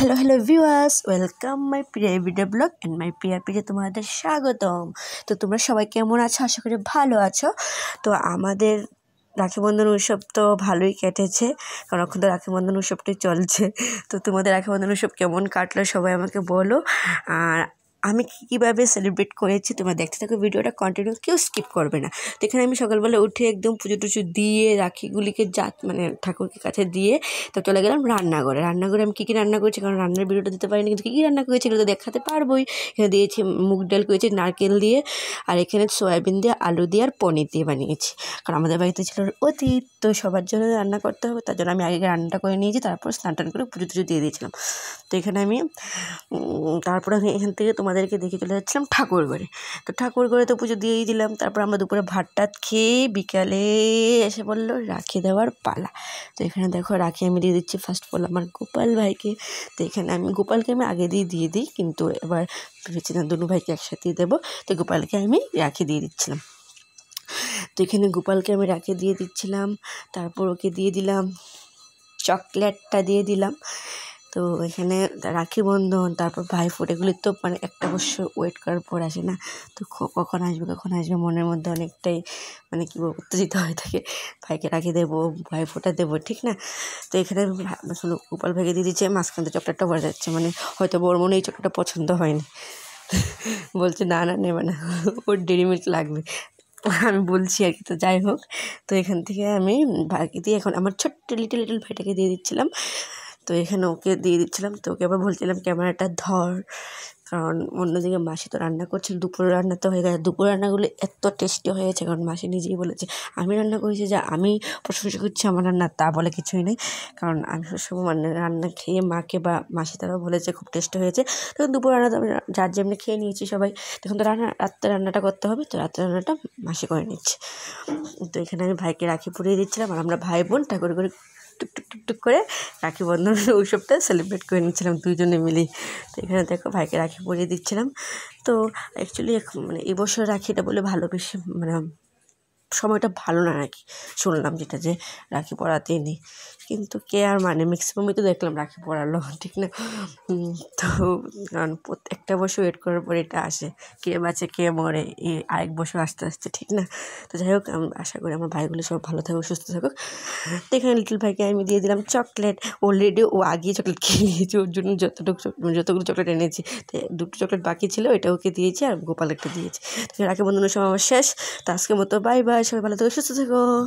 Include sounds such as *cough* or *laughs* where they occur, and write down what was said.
hello hello viewers welcome my Priya video blog and my Priya প্রিয় তোমাদের স্বাগতম তো তোমরা সবাই কেমন আছো আশা করি ভালো আছো তো আমাদের রাখিবন্ধন উৎসব তো ভালোই কেটেছে কারণ এখন তো রাখিবন্ধন উৎসবটি চলছে তো তোমাদের রাখিবন্ধন উৎসব কেমন কাটলো সবাই আমাকে বলো আর আমি কীভাবে সেলিব্রেট করেছি তোমরা দেখতে থাকো ভিডিওটা কন্টিনিউ কেউ স্কিপ করবে না তো এখানে আমি সকালবেলা উঠে একদম পুজো টুজো দিয়ে রাখিগুলিকে যা মানে ঠাকুরকে কাছে দিয়ে তো চলে গেলাম রান্নাঘরে রান্নাঘরে আমি কী কী রান্না করেছি কারণ রান্নার ভিডিওটা দিতে পারিনি কিন্তু কী কী রান্না করেছি এগুলো তো দেখাতে পারবোই এখানে দিয়েছি মুগ ডাল করেছি নারকেল দিয়ে আর এখানে সয়াবিন দিয়ে আলু দিয়ে আর পনির দিয়ে বানিয়েছি কারণ আমাদের বাড়িতে ছিল অতীত তো সবার জন্য রান্না করতে হবে তার জন্য আমি আগে রান্নাটা করে নিয়েছি তারপর স্নান টান করে পুজো টুজো দিয়ে দিয়েছিলাম তো এখানে আমি তারপরে এখান থেকে তোমার তোমাদেরকে দেখে চলে যাচ্ছিলাম ঘরে তো ঘরে তো পুজো দিয়েই দিলাম তারপর আমরা দুপুরে ভাত টাত খেয়ে বিকালে এসে বললো রাখি দেওয়ার পালা তো এখানে দেখো রাখি আমি দিয়ে দিচ্ছি ফার্স্ট বল আমার গোপাল ভাইকে তো এখানে আমি গোপালকে আমি আগে দিয়ে দিয়ে দিই কিন্তু এবার ভেবেছিলাম দুনু ভাইকে একসাথেই দেবো তো গোপালকে আমি রাখি দিয়ে দিচ্ছিলাম তো এখানে গোপালকে আমি রাখি দিয়ে দিচ্ছিলাম তারপর ওকে দিয়ে দিলাম চকলেটটা দিয়ে দিলাম তো এখানে রাখি বন্ধন তারপর ভাইফোঁটা এগুলি তো মানে একটা অবশ্য ওয়েট করার পর আসে না তো কখন আসবে কখন আসবে মনের মধ্যে অনেকটাই মানে কী বলবো উত্তেজিত হয়ে থাকে ভাইকে রাখি দেবো ফোটা দেবো ঠিক না তো এখানে শুধু গোপাল ভাইকে দিয়ে দিচ্ছে মাঝখানে চকলেটটা পড়ে যাচ্ছে মানে হয়তো বড় মনে এই চকলেটটা পছন্দ হয়নি *laughs* বলছে না না নেবে না *laughs* ওর ডেরি মিল্ক লাগবে আমি বলছি আর কি তো যাই হোক তো এখান থেকে আমি ভাইকে দিয়ে এখন আমার ছোট্ট লিটল লিটল ভাইটাকে দিয়ে দিচ্ছিলাম তো এখানে ওকে দিয়ে দিচ্ছিলাম তো ওকে আবার বলছিলাম ক্যামেরাটা ধর কারণ অন্যদিকে মাসি তো রান্না করছিল দুপুরে রান্না তো হয়ে গেছে দুপুরে রান্নাগুলো এত টেস্টি হয়েছে কারণ মাসি নিজেই বলেছে আমি রান্না করেছি যে আমি প্রশংসা করছি আমার রান্না তা বলে কিছুই নেই কারণ আমি সবসময় মানে রান্না খেয়ে মাকে বা মাসি তারাও বলেছে খুব টেস্টি হয়েছে তখন দুপুর রান্না তো আমি যার যেমনি খেয়ে নিয়েছি সবাই তখন তো রান্না রাত্রে রান্নাটা করতে হবে তো রাত্রে রান্নাটা মাসি করে নিচ্ছে তো এখানে আমি ভাইকে রাখি পুড়িয়ে দিচ্ছিলাম আর আমরা ভাই বোন ঠাকুর করে টুক টুক টুক করে রাখি বন্ধন উৎসবটা সেলিব্রেট করে নিচ্ছিলাম দুজনে মিলে তো এখানে দেখো ভাইকে রাখি পরিয়ে দিচ্ছিলাম তো অ্যাকচুয়ালি মানে এবছর রাখিটা বলে ভালো বেশি মানে সময়টা ভালো না নাকি শুনলাম যেটা যে রাখি পড়াতে নেই কিন্তু কে আর মানে ম্যাক্সিমামই তো দেখলাম রাখি পড়ালো ঠিক না তো কারণ প্রত্যেকটা বছর ওয়েট করার পর এটা আসে কে বাঁচে কে মরে এ আরেক বছর আসতে আসতে ঠিক না তো যাই হোক আমি আশা করি আমার ভাইগুলো সব ভালো থাকুক সুস্থ থাকুক তো এখানে লিটল ভাইকে আমি দিয়ে দিলাম চকলেট অলরেডি ও আগিয়ে চকলেট খেয়েছি ওর জন্য যতটুকু মানে যতগুলো চকলেট এনেছি তো দুটো চকলেট বাকি ছিল এটা ওকে দিয়েছি আর গোপাল একটা দিয়েছি তো রাখি বন্ধনের সময় আমার শেষ তো আজকের মতো বাই বাই 哎，说白来都是吃。这个。